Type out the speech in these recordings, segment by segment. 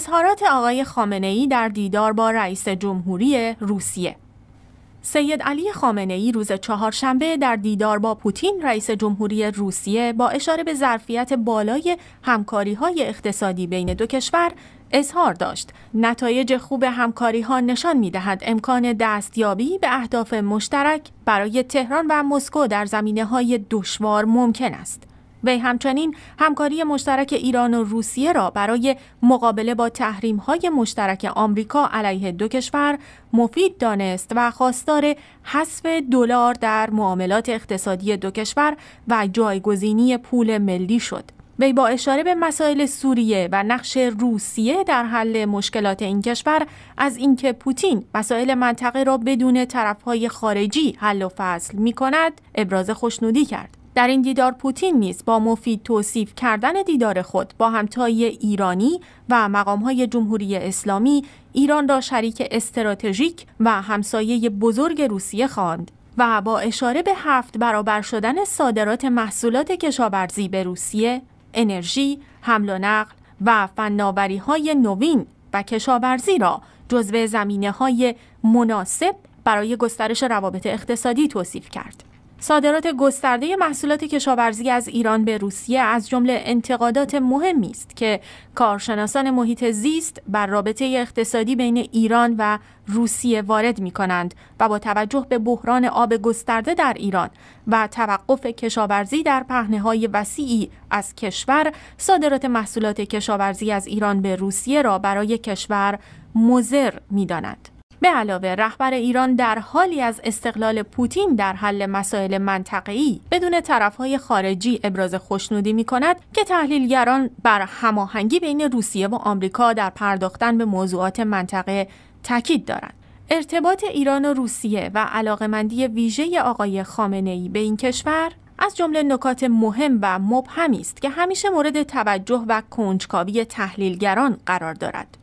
اظهارات آقای خامنه ای در دیدار با رئیس جمهوری روسیه سید علی خامنه ای روز چهارشنبه در دیدار با پوتین رئیس جمهوری روسیه با اشاره به ظرفیت بالای همکاری های اقتصادی بین دو کشور اظهار داشت نتایج خوب همکاری ها نشان می دهد امکان دستیابی به اهداف مشترک برای تهران و مسکو در زمینه های دشوار ممکن است وی همچنین همکاری مشترک ایران و روسیه را برای مقابله با های مشترک آمریکا علیه دو کشور مفید دانست و خواستار حذف دلار در معاملات اقتصادی دو کشور و جایگزینی پول ملی شد. وی با اشاره به مسائل سوریه و نقش روسیه در حل مشکلات این کشور از اینکه پوتین مسائل منطقه را بدون طرفهای خارجی حل و فصل می کند ابراز خوشنودی کرد. در این دیدار پوتین نیز با مفید توصیف کردن دیدار خود با همتای ایرانی و مقامهای جمهوری اسلامی ایران را شریک استراتژیک و همسایه بزرگ روسیه خواند و با اشاره به هفت برابر شدن صادرات محصولات کشاورزی به روسیه، انرژی، حمل و نقل و فناوری های نوین و کشاورزی را جزو زمینه های مناسب برای گسترش روابط اقتصادی توصیف کرد. صادرات گسترده محصولات کشاورزی از ایران به روسیه از جمله انتقادات مهمی است که کارشناسان محیط زیست بر رابطه اقتصادی بین ایران و روسیه وارد می کنند و با توجه به بحران آب گسترده در ایران و توقف کشاورزی در پهنه های وسیعی از کشور صادرات محصولات کشاورزی از ایران به روسیه را برای کشور مزر می به علاوه رهبر ایران در حالی از استقلال پوتین در حل مسائل منطقه‌ای بدون طرفهای خارجی ابراز خوشنودی می کند که تحلیلگران بر هماهنگی بین روسیه و آمریکا در پرداختن به موضوعات منطقه تاکید دارند. ارتباط ایران و روسیه و علاقمندی ویژه آقای خامنه به این کشور از جمله نکات مهم و مبهمی است که همیشه مورد توجه و کنجکاوی تحلیلگران قرار دارد.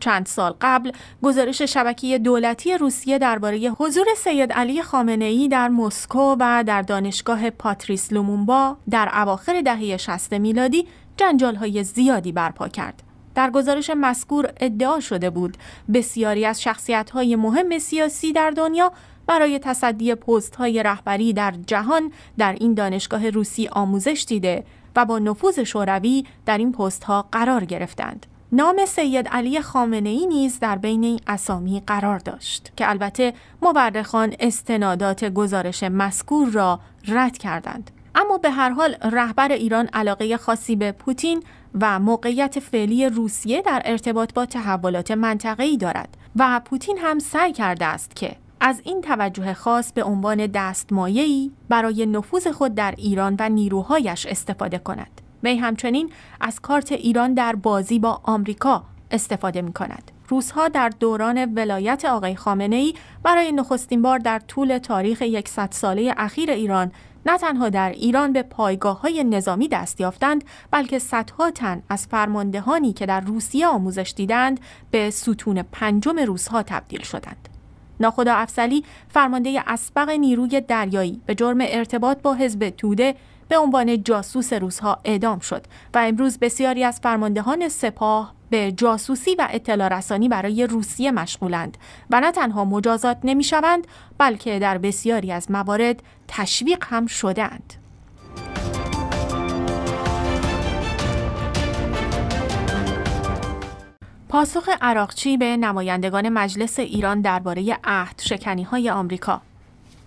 چند سال قبل گزارش شبکه دولتی روسیه درباره حضور سید علی خامنه ای در مسکو و در دانشگاه پاتریس لومونبا در اواخر دهه 60 میلادی جنجال های زیادی برپا کرد. در گزارش مذکور ادعا شده بود بسیاری از شخصیت های مهم سیاسی در دنیا برای تصدی پست های رهبری در جهان در این دانشگاه روسی آموزش دیده و با نفوذ شوروی در این پست ها قرار گرفتند. نام سید علی خامنه ای نیز در بین این اسامی قرار داشت که البته مورخان استنادات گزارش مسکور را رد کردند اما به هر حال رهبر ایران علاقه خاصی به پوتین و موقعیت فعلی روسیه در ارتباط با تحولات منطقه‌ای دارد و پوتین هم سعی کرده است که از این توجه خاص به عنوان دستمایه‌ای برای نفوذ خود در ایران و نیروهایش استفاده کند. وی همچنین از کارت ایران در بازی با آمریکا استفاده می کند. روزها در دوران ولایت آقای خامنه ای برای نخستین بار در طول تاریخ یکصد ساله اخیر ایران نه تنها در ایران به پایگاه های نظامی دست یافتند بلکه صدها تن از فرماندهانی که در روسیه آموزش دیدند به ستون پنجم روزها تبدیل شدند. ناخدا افسلی فرمانده اسبق نیروی دریایی به جرم ارتباط با حزب توده به عنوان جاسوس روزها اعدام شد و امروز بسیاری از فرماندهان سپاه به جاسوسی و اطلاع رسانی برای روسیه مشغولند و نه تنها مجازات نمی شوند بلکه در بسیاری از موارد تشویق هم شدند. پاسخ عراقچی به نمایندگان مجلس ایران درباره عهد شکنی های آمریکا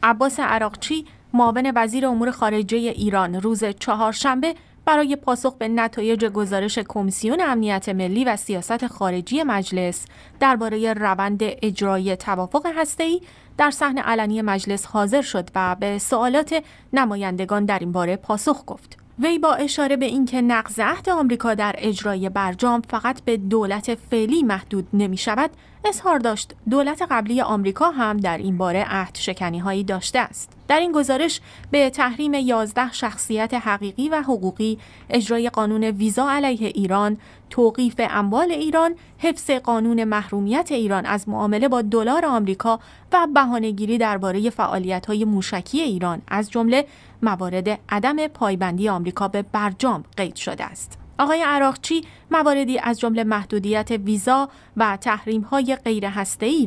عباس عراقچی معاون وزیر امور خارجه ایران روز چهارشنبه برای پاسخ به نتایج گزارش کمیسیون امنیت ملی و سیاست خارجی مجلس درباره روند اجرای توافق هسته‌ای در صحن علنی مجلس حاضر شد و به سوالات نمایندگان در این باره پاسخ گفت. وی با اشاره به اینکه نقض عهد آمریکا در اجرای برجام فقط به دولت فعلی محدود نمی شود، اظهار داشت دولت قبلی آمریکا هم در این باره عهد شکنی هایی داشته است. در این گزارش به تحریم 11 شخصیت حقیقی و حقوقی، اجرای قانون ویزا علیه ایران، توقیف اموال ایران، حفظ قانون محرومیت ایران از معامله با دلار آمریکا و بهانهگیری درباره فعالیت‌های موشکی ایران از جمله موارد عدم پایبندی آمریکا به برجام قید شده است. آقای عراقچی مواردی از جمله محدودیت ویزا و تحریم های غیر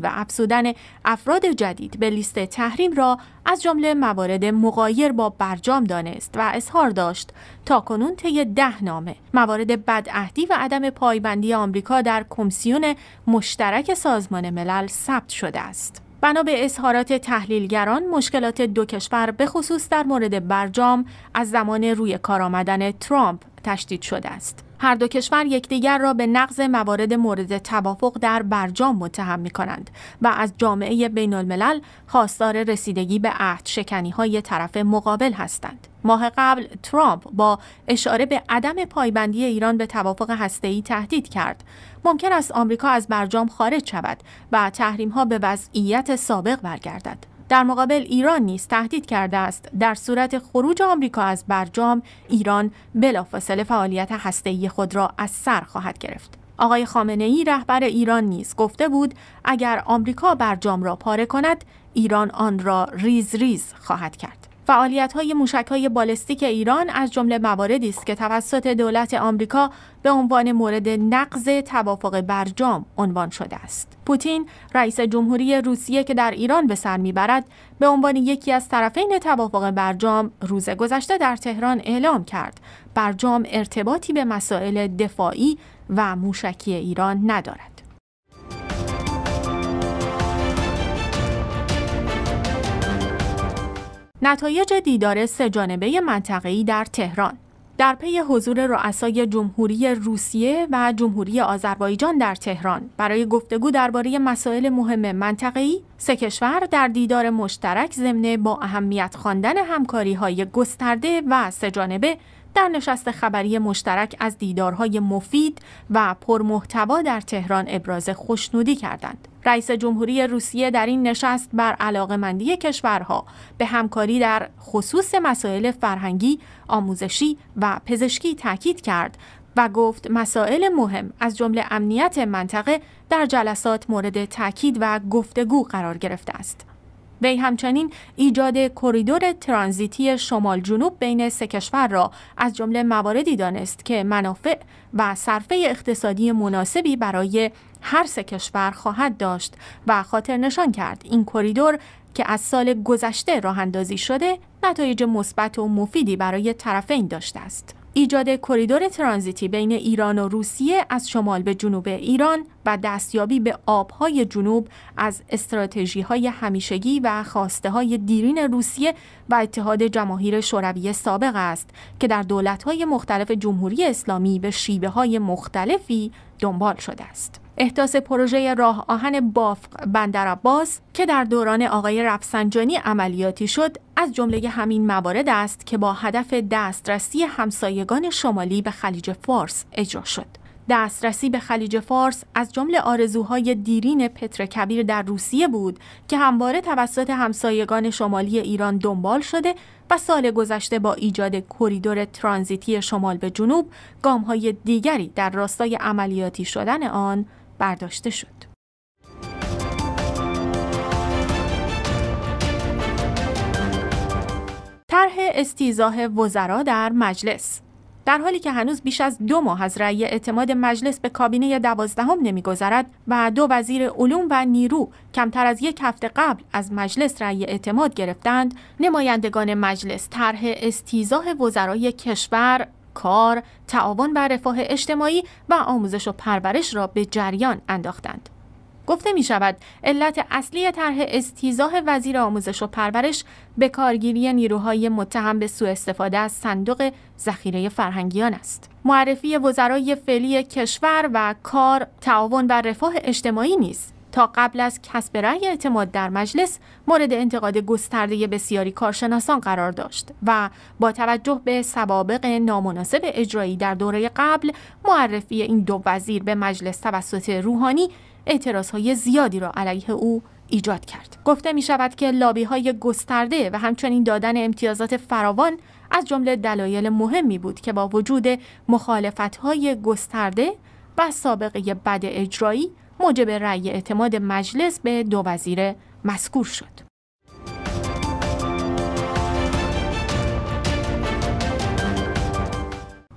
و افزودن افراد جدید به لیست تحریم را از جمله موارد مغایر با برجام دانست و اظهار داشت تا کنون طی ده نامه موارد بدعهدی و عدم پایبندی آمریکا در کمیسیون مشترک سازمان ملل ثبت شده است. بنا به اظهارات تحلیلگران مشکلات دو کشور به خصوص در مورد برجام از زمان روی کار آمدن ترامپ تشدید شده است. هر دو کشور یکدیگر را به نقض موارد مورد توافق در برجام متهم می کنند و از جامعه بین الملل خواستار رسیدگی به عهد شکنی های طرف مقابل هستند. ماه قبل ترامپ با اشاره به عدم پایبندی ایران به توافق هسته‌ای تهدید کرد ممکن است آمریکا از برجام خارج شود و تحریم ها به وضعیت سابق برگردد. در مقابل ایران نیز تهدید کرده است در صورت خروج آمریکا از برجام ایران بلافاصله فعالیت هسته‌ای خود را از سر خواهد گرفت. آقای خامنه ای رهبر ایران نیز گفته بود اگر آمریکا برجام را پاره کند ایران آن را ریز ریز خواهد کرد. موشک های بالستیک ایران از جمله مواردی است که توسط دولت آمریکا به عنوان مورد نقض توافق برجام عنوان شده است. پوتین رئیس جمهوری روسیه که در ایران به سر میبرد به عنوان یکی از طرفین توافق برجام روز گذشته در تهران اعلام کرد برجام ارتباطی به مسائل دفاعی و موشکی ایران ندارد. نتایج دیدار سه جانبه منطقه‌ای در تهران در پی حضور رؤسای جمهوری روسیه و جمهوری آذربایجان در تهران برای گفتگو درباره مسائل مهم منطقه‌ای، سه کشور در دیدار مشترک ضمن با اهمیت خواندن همکاری‌های گسترده و سهجانبه در نشست خبری مشترک از دیدارهای مفید و پرمحتوا در تهران ابراز خوشنودی کردند. رئیس جمهوری روسیه در این نشست بر علاقمندی کشورها به همکاری در خصوص مسائل فرهنگی، آموزشی و پزشکی تاکید کرد و گفت مسائل مهم از جمله امنیت منطقه در جلسات مورد تاکید و گفتگو قرار گرفته است. وی همچنین ایجاد کریدور ترانزیتی شمال جنوب بین سه کشور را از جمله مواردی دانست که منافع و صرفه اقتصادی مناسبی برای هر سه کشور خواهد داشت و خاطر نشان کرد این کریدور که از سال گذشته راه اندازی شده نتایج مثبت و مفیدی برای طرفین داشته است. ایجاد کریدور ترانزیتی بین ایران و روسیه از شمال به جنوب ایران و دستیابی به آبهای جنوب از استراتژی های همیشگی و خواسته های دیرین روسیه و اتحاد جماهیر شوروی سابق است که در دولت های مختلف جمهوری اسلامی به شیبه های مختلفی دنبال شده است. احداث پروژه راه آهن بافق بندراباس که در دوران آقای رفسنجانی عملیاتی شد از جمله همین موارد است که با هدف دسترسی همسایگان شمالی به خلیج فارس اجرا شد دسترسی به خلیج فارس از جمله آرزوهای دیرین پتر کبیر در روسیه بود که همواره توسط همسایگان شمالی ایران دنبال شده و سال گذشته با ایجاد کریدور ترانزیتی شمال به جنوب گامهای دیگری در راستای عملیاتی شدن آن برداشته شد. طرح استیزاه وزرا در مجلس در حالی که هنوز بیش از دو ماه از رأی اعتماد مجلس به کابینه دوازدهم نمیگذرد و دو وزیر علوم و نیرو کمتر از یک هفته قبل از مجلس رأی اعتماد گرفتند نمایندگان مجلس طرح استیزاه وزرای کشور کار، تعاون بر رفاه اجتماعی و آموزش و پرورش را به جریان انداختند. گفته می شود علت اصلی طرح استیزاه وزیر آموزش و پرورش به کارگیری نیروهای متهم به سوء استفاده از صندوق ذخیره فرهنگیان است. معرفی وزرای فعلی کشور و کار تعاون بر رفاه اجتماعی نیست، تا قبل از کسب رأی اعتماد در مجلس مورد انتقاد گسترده بسیاری کارشناسان قرار داشت و با توجه به سوابق نامناسب اجرایی در دوره قبل معرفی این دو وزیر به مجلس توسط روحانی اعتراض های زیادی را علیه او ایجاد کرد گفته می شود که لابی های گسترده و همچنین دادن امتیازات فراوان از جمله دلایل مهمی بود که با وجود مخالفت های گسترده و سابقه بد اجرایی موجب رأی اعتماد مجلس به دو وزیر مذکور شد.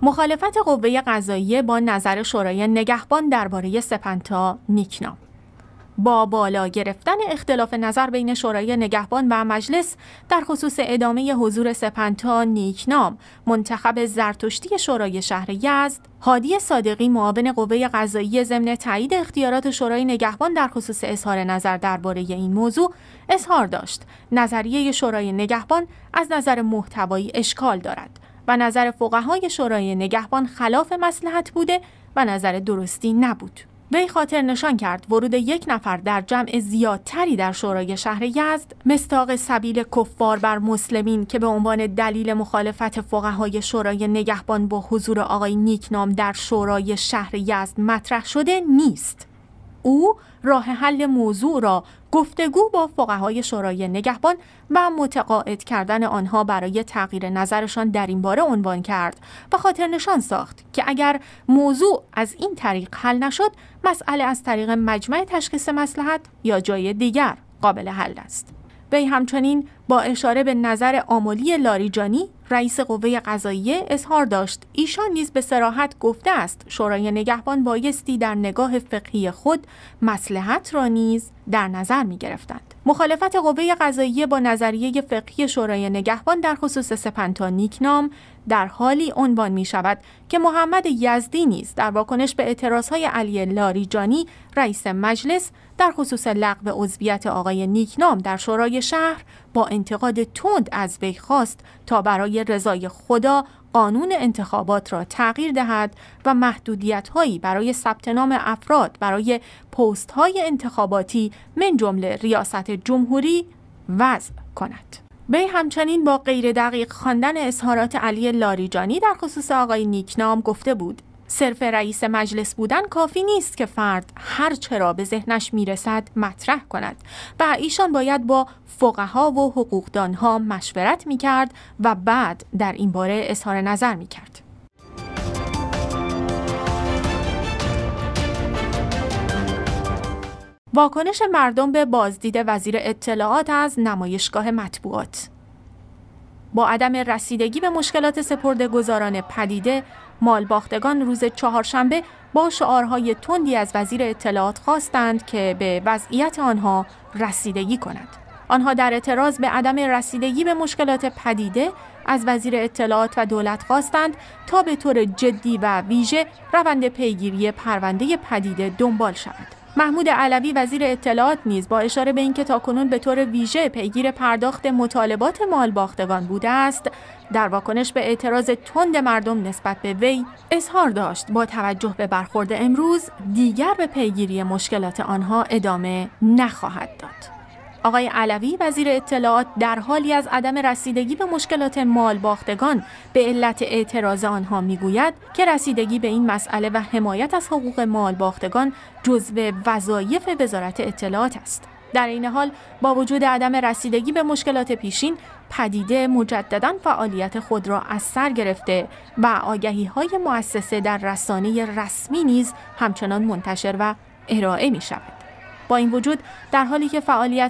مخالفت قوه قضاییه با نظر شورای نگهبان درباره سپنتا نیکنام با بالا گرفتن اختلاف نظر بین شورای نگهبان و مجلس در خصوص ادامه حضور سپنتا نیکنام منتخب زرتشتی شورای شهر یزد هادی صادقی معاون قوه قضایی ضمن تایید اختیارات شورای نگهبان در خصوص اظهار نظر درباره این موضوع اظهار داشت نظریه شورای نگهبان از نظر محتوایی اشکال دارد و نظر فقهای شورای نگهبان خلاف مسلحت بوده و نظر درستی نبود وی خاطر نشان کرد ورود یک نفر در جمع زیادتری در شورای شهر یزد مستاق سبیل کفار بر مسلمین که به عنوان دلیل مخالفت فقهای شورای نگهبان با حضور آقای نیکنام در شورای شهر یزد مطرح شده نیست او راه حل موضوع را گفتگو با فقهای شورای نگهبان و متقاعد کردن آنها برای تغییر نظرشان در این باره عنوان کرد و خاطر نشان ساخت که اگر موضوع از این طریق حل نشد مسئله از طریق مجمع تشخیص مسلحت یا جای دیگر قابل حل است. وی همچنین با اشاره به نظر آملی لاریجانی رئیس قوه قضاییه اظهار داشت ایشان نیز به سراحت گفته است شورای نگهبان بایستی در نگاه فقهی خود مسلحت را نیز در نظر می گرفتند. مخالفت قوه قضاییه با نظریه فقهی شورای نگهبان در خصوص سپنتا نیکنام در حالی عنوان می شود که محمد یزدی نیز در واکنش به های علی لاریجانی رئیس مجلس در خصوص لغو عضویت آقای نیکنام در شورای شهر با انتقاد تند از وی خواست تا برای رضای خدا قانون انتخابات را تغییر دهد و محدودیت هایی برای ثبت نام افراد برای پست های انتخاباتی من جمله ریاست جمهوری وضع کند. وی همچنین با غیر دقیق خواندن اظهارات علی لاریجانی در خصوص آقای نیکنام گفته بود صرف رئیس مجلس بودن کافی نیست که فرد هر چرا به ذهنش میرسد مطرح کند و ایشان باید با فقها و حقوقدانها مشورت میکرد و بعد در این باره اظهار نظر میکرد. واکنش مردم به بازدید وزیر اطلاعات از نمایشگاه مطبوعات با عدم رسیدگی به مشکلات سپرده گذاران پدیده مال باختگان روز چهارشنبه با شعارهای تندی از وزیر اطلاعات خواستند که به وضعیت آنها رسیدگی کند. آنها در اعتراض به عدم رسیدگی به مشکلات پدیده از وزیر اطلاعات و دولت خواستند تا به طور جدی و ویژه روند پیگیری پرونده پدیده دنبال شود. محمود علوی وزیر اطلاعات نیز با اشاره به اینکه تاکنون به طور ویژه پیگیر پرداخت مطالبات مال باختگان بوده است در واکنش به اعتراض تند مردم نسبت به وی اظهار داشت با توجه به برخورد امروز دیگر به پیگیری مشکلات آنها ادامه نخواهد داد آقای علوی وزیر اطلاعات در حالی از عدم رسیدگی به مشکلات مال باختگان به علت اعتراض آنها میگوید که رسیدگی به این مسئله و حمایت از حقوق مال باختگان جزو وظایف وزارت اطلاعات است. در این حال با وجود عدم رسیدگی به مشکلات پیشین پدیده مجددا فعالیت خود را از سر گرفته و آگهی های مؤسسه در رسانه رسمی نیز همچنان منتشر و ارائه می شود. با این وجود در حالی که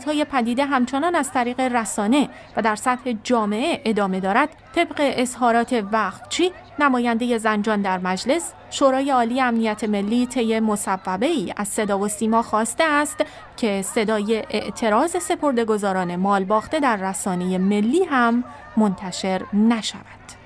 های پدیده همچنان از طریق رسانه و در سطح جامعه ادامه دارد طبق اظهارات چی نماینده زنجان در مجلس شورای عالی امنیت ملی طی مصوبه ای از صدا و سیما خواسته است که صدای اعتراض مال مالباخته در رسانه ملی هم منتشر نشود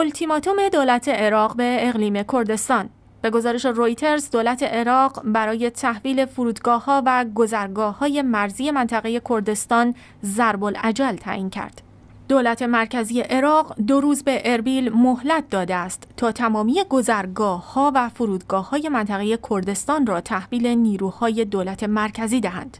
التیماتوم دولت عراق به اقلیم کردستان به گزارش رویترز دولت عراق برای تحویل فرودگاه ها و گذرگاه های مرزی منطقه کردستان ضرب العجل تعیین کرد. دولت مرکزی عراق دو روز به اربیل مهلت داده است تا تمامی گذرگاه ها و فرودگاه های منطقه کردستان را تحویل نیروهای دولت مرکزی دهند.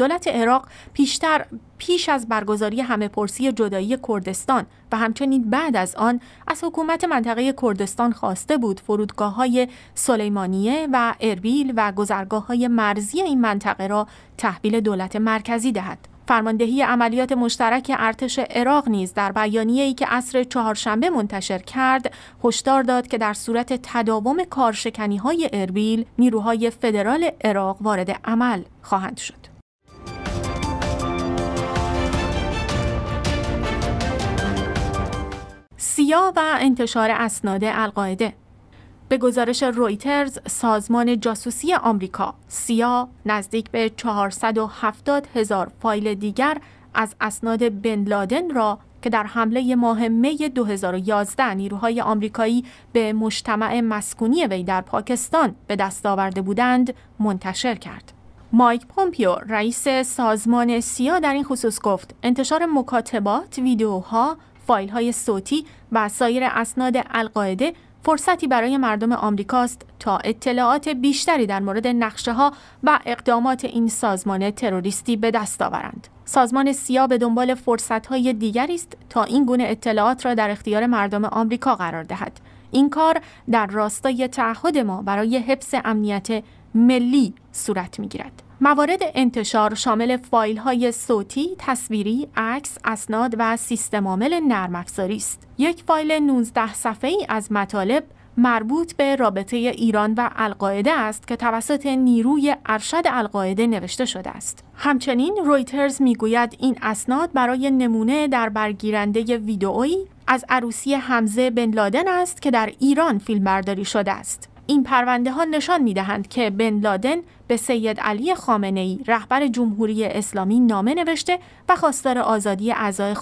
دولت عراق پیشتر پیش از برگزاری همه پرسی جدایی کردستان و همچنین بعد از آن از حکومت منطقه کردستان خواسته بود فرودگاه های سلیمانیه و اربیل و گذرگاه های مرزی این منطقه را تحویل دولت مرکزی دهد. فرماندهی عملیات مشترک ارتش عراق نیز در بیانیه ای که اصر چهارشنبه منتشر کرد هشدار داد که در صورت تداوم کارشکنی های اربیل نیروهای فدرال عراق وارد عمل خواهند شد سیا و انتشار اسناد القاعده به گزارش رویترز سازمان جاسوسی آمریکا سیا نزدیک به 470 هزار فایل دیگر از اسناد بن لادن را که در حمله ماه می 2011 نیروهای آمریکایی به مجتمع مسکونی وی در پاکستان به دست آورده بودند منتشر کرد. مایک پومپیو رئیس سازمان سیا در این خصوص گفت انتشار مکاتبات، ویدیوها فایل های صوتی و سایر اسناد القاعده فرصتی برای مردم آمریکاست تا اطلاعات بیشتری در مورد نقشه ها و اقدامات این سازمان تروریستی به دست آورند. سازمان سیا به دنبال فرصت های دیگری است تا این گونه اطلاعات را در اختیار مردم آمریکا قرار دهد. این کار در راستای تعهد ما برای حفظ امنیت ملی صورت می گیرد. موارد انتشار شامل فایل های صوتی، تصویری، عکس، اسناد و سیستم عامل نرم افزاری است. یک فایل 19 صفحه ای از مطالب مربوط به رابطه ایران و القاعده است که توسط نیروی ارشد القاعده نوشته شده است. همچنین رویترز میگوید این اسناد برای نمونه در برگیرنده ویدئویی از عروسی حمزه بن لادن است که در ایران فیلمبرداری شده است. این پرونده ها نشان می دهند که بن لادن به سید علی خامنه ای رهبر جمهوری اسلامی نامه نوشته و خواستار آزادی اعضای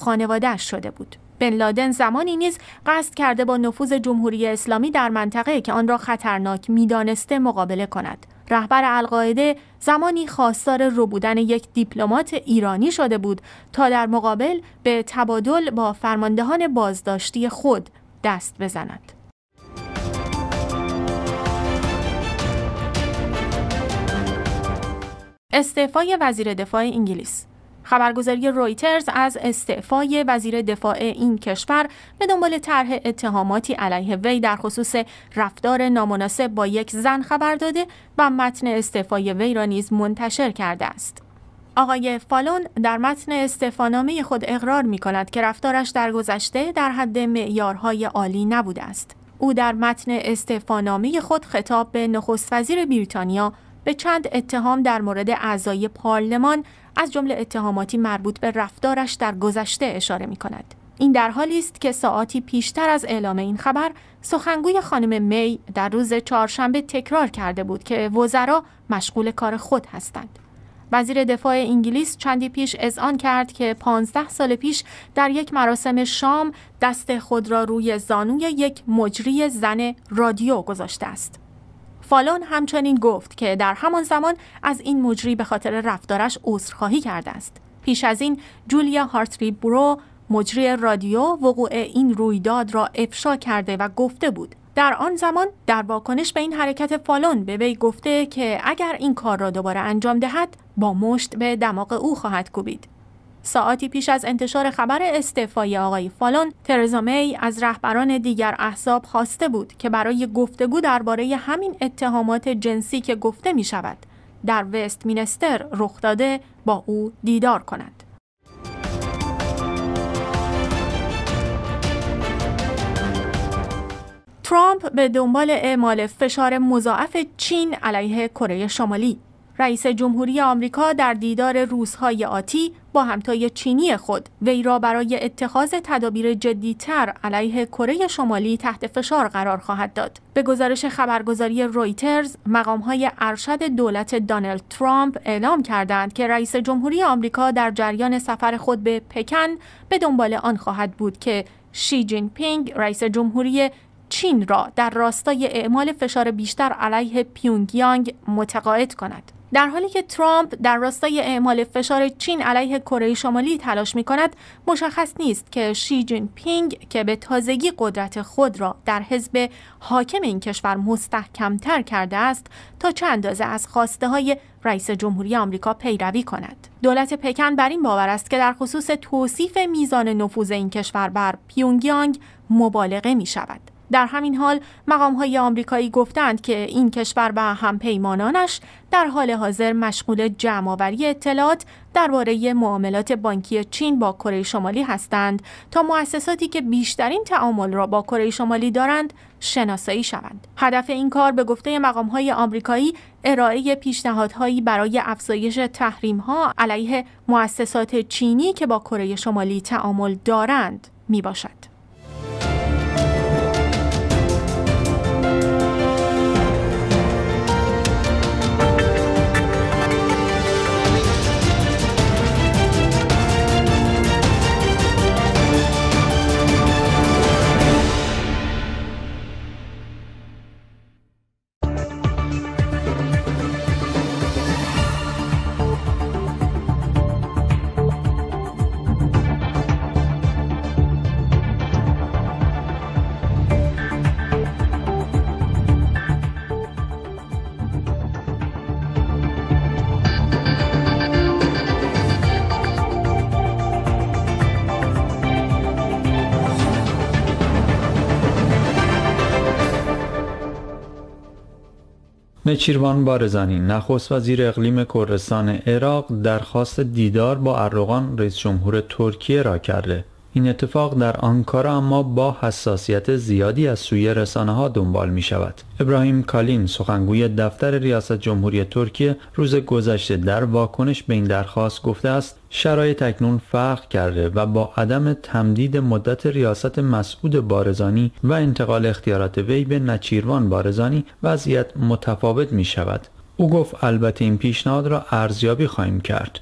اش شده بود. بن لادن زمانی نیز قصد کرده با نفوذ جمهوری اسلامی در منطقه که آن را خطرناک میدانسته مقابله کند. رهبر القاعده زمانی خواستار رو بودن یک دیپلمات ایرانی شده بود تا در مقابل به تبادل با فرماندهان بازداشتی خود دست بزند. استعفای وزیر دفاع انگلیس خبرگزاری رویترز از استعفای وزیر دفاع این کشور به دنبال طرح اتهاماتی علیه وی در خصوص رفتار نامناسب با یک زن خبر داده و متن استعفای وی را نیز منتشر کرده است. آقای فالون در متن استعفانامه خود اقرار می کند که رفتارش در گذشته در حد معیارهای عالی نبوده است. او در متن استعفانامه خود خطاب به نخست وزیر بریتانیا به چند اتهام در مورد اعضای پارلمان از جمله اتهاماتی مربوط به رفتارش در گذشته اشاره می کند. این در حالی است که ساعتی پیشتر از اعلام این خبر سخنگوی خانم می در روز چهارشنبه تکرار کرده بود که وزرا مشغول کار خود هستند. وزیر دفاع انگلیس چندی پیش اذعان کرد که 15 سال پیش در یک مراسم شام دست خود را روی زانوی یک مجری زن رادیو گذاشته است. فالون همچنین گفت که در همان زمان از این مجری به خاطر رفتارش عذرخواهی کرده است. پیش از این جولیا هارتری برو مجری رادیو وقوع این رویداد را افشا کرده و گفته بود در آن زمان در واکنش به این حرکت فالون به وی گفته که اگر این کار را دوباره انجام دهد با مشت به دماغ او خواهد کوبید ساعتی پیش از انتشار خبر استعفای آقای فالون ترزا می از رهبران دیگر احزاب خواسته بود که برای گفتگو درباره همین اتهامات جنسی که گفته می شود در وست مینستر رخ داده با او دیدار کند. ترامپ به دنبال اعمال فشار مضاعف چین علیه کره شمالی رئیس جمهوری آمریکا در دیدار روزهای آتی با همتای چینی خود وی را برای اتخاذ تدابیر جدیتر علیه کره شمالی تحت فشار قرار خواهد داد. به گزارش خبرگزاری رویترز، مقامهای ارشد دولت دانلد ترامپ اعلام کردند که رئیس جمهوری آمریکا در جریان سفر خود به پکن به دنبال آن خواهد بود که شی جین پینگ رئیس جمهوری چین را در راستای اعمال فشار بیشتر علیه پیونگیانگ متقاعد کند. در حالی که ترامپ در راستای اعمال فشار چین علیه کره شمالی تلاش می کند مشخص نیست که شی جین پینگ که به تازگی قدرت خود را در حزب حاکم این کشور تر کرده است تا چه اندازه از خواسته های رئیس جمهوری آمریکا پیروی کند دولت پکن بر این باور است که در خصوص توصیف میزان نفوذ این کشور بر پیونگیانگ مبالغه می شود در همین حال مقام های آمریکایی گفتند که این کشور و همپیمانانش در حال حاضر مشغول جمعآوری اطلاعات درباره معاملات بانکی چین با کره شمالی هستند تا مؤسساتی که بیشترین تعامل را با کره شمالی دارند شناسایی شوند. هدف این کار به گفته مقام های آمریکایی ارائه پیشنهادهایی برای افزایش تحریم ها علیه مؤسسات چینی که با کره شمالی تعامل دارند می باشد. چیروان بارزانی نخست وزیر اقلیم کردستان عراق درخواست دیدار با اردوغان رئیس جمهور ترکیه را کرده این اتفاق در آنکارا اما با حساسیت زیادی از سوی رسانه ها دنبال می شود. ابراهیم کالین سخنگوی دفتر ریاست جمهوری ترکیه روز گذشته در واکنش به این درخواست گفته است شرایط اکنون فرق کرده و با عدم تمدید مدت ریاست مسعود بارزانی و انتقال اختیارات وی به نچیروان بارزانی وضعیت متفاوت می شود. او گفت البته این پیشنهاد را ارزیابی خواهیم کرد.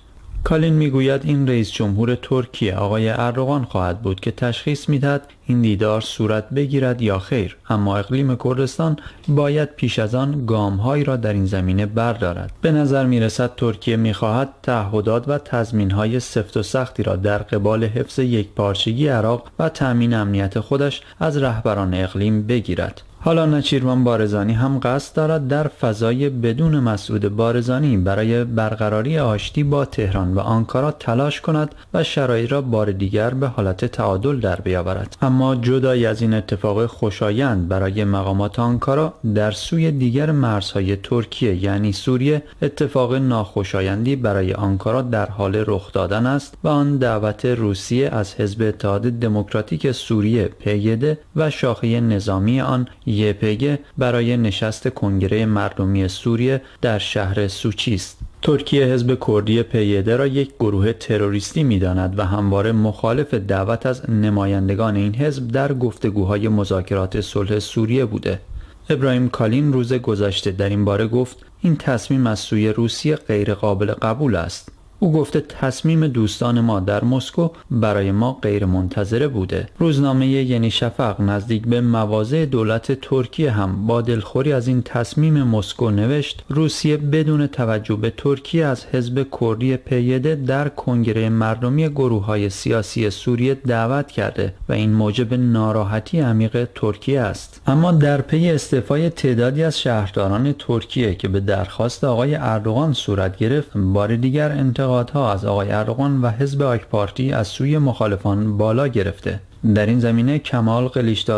کالین میگوید این رئیس جمهور ترکیه آقای اردوغان خواهد بود که تشخیص میدهد این دیدار صورت بگیرد یا خیر اما اقلیم کردستان باید پیش از آن گامهایی را در این زمینه بردارد به نظر میرسد ترکیه میخواهد تعهدات و تضمینهای سفت و سختی را در قبال حفظ یکپارچگی عراق و تأمین امنیت خودش از رهبران اقلیم بگیرد حالا نچیروان بارزانی هم قصد دارد در فضای بدون مسعود بارزانی برای برقراری آشتی با تهران و آنکارا تلاش کند و شرایط را بار دیگر به حالت تعادل در بیاورد اما جدای از این اتفاق خوشایند برای مقامات آنکارا در سوی دیگر مرزهای ترکیه یعنی سوریه اتفاق ناخوشایندی برای آنکارا در حال رخ دادن است و آن دعوت روسیه از حزب اتحاد دموکراتیک سوریه پیده و شاخه نظامی آن یپگ برای نشست کنگره مردمی سوریه در شهر سوچی است. ترکیه حزب کردی پیده را یک گروه تروریستی میداند و همواره مخالف دعوت از نمایندگان این حزب در گفتگوهای مذاکرات صلح سوریه بوده. ابراهیم کالین روز گذشته در این باره گفت این تصمیم از سوی روسیه غیرقابل قبول است. او گفته تصمیم دوستان ما در مسکو برای ما غیر منتظره بوده. روزنامه یعنی شفق نزدیک به مواضع دولت ترکیه هم با دلخوری از این تصمیم مسکو نوشت روسیه بدون توجه به ترکیه از حزب کردی پیده در کنگره مردمی گروه های سیاسی سوریه دعوت کرده و این موجب ناراحتی عمیق ترکیه است. اما در پی استعفای تعدادی از شهرداران ترکیه که به درخواست آقای اردوغان صورت گرفت بار دیگر انتخاب انتقادها از آقای ارغون و حزب آک پارتی از سوی مخالفان بالا گرفته در این زمینه کمال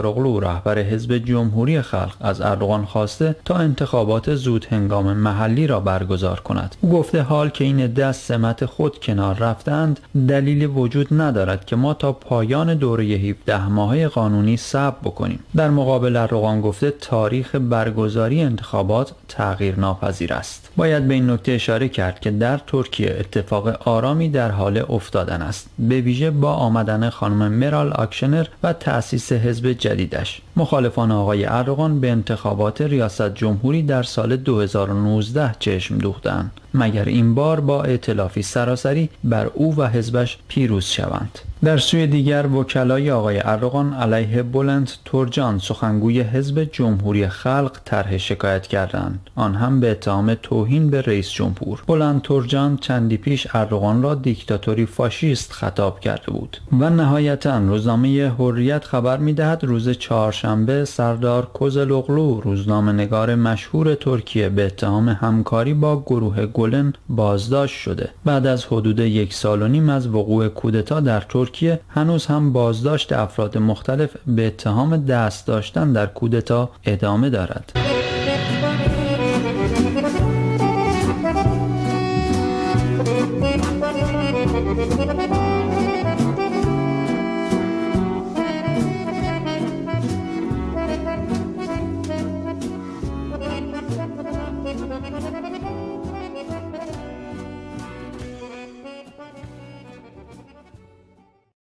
اغلو رهبر حزب جمهوری خلق از اردوغان خواسته تا انتخابات زود هنگام محلی را برگزار کند او گفته حال که این دست سمت خود کنار رفتند دلیل وجود ندارد که ما تا پایان دوره 17 ماهه قانونی صبر بکنیم در مقابل اردوغان گفته تاریخ برگزاری انتخابات تغییر ناپذیر است باید به این نکته اشاره کرد که در ترکیه اتفاق آرامی در حال افتادن است به ویژه با آمدن خانم مرال و تأسیس حزب جدیدش مخالفان آقای اردوغان به انتخابات ریاست جمهوری در سال 2019 چشم دوختند مگر این بار با اعتلافی سراسری بر او و حزبش پیروز شوند در سوی دیگر وکلای آقای ارغان علیه بلند تورجان سخنگوی حزب جمهوری خلق طرح شکایت کردند آن هم به اتهام توهین به رئیس جمهور بلند تورجان چندی پیش ارغان را دیکتاتوری فاشیست خطاب کرده بود و نهایتا روزنامه حریت خبر میدهد روز چهارشنبه سردار کوزلوغلو روزنامه نگار مشهور ترکیه به اتهام همکاری با گروه گل بازداشت شده بعد از حدود یک سال و نیم از وقوع کودتا در ترکیه هنوز هم بازداشت افراد مختلف به اتهام دست داشتن در کودتا ادامه دارد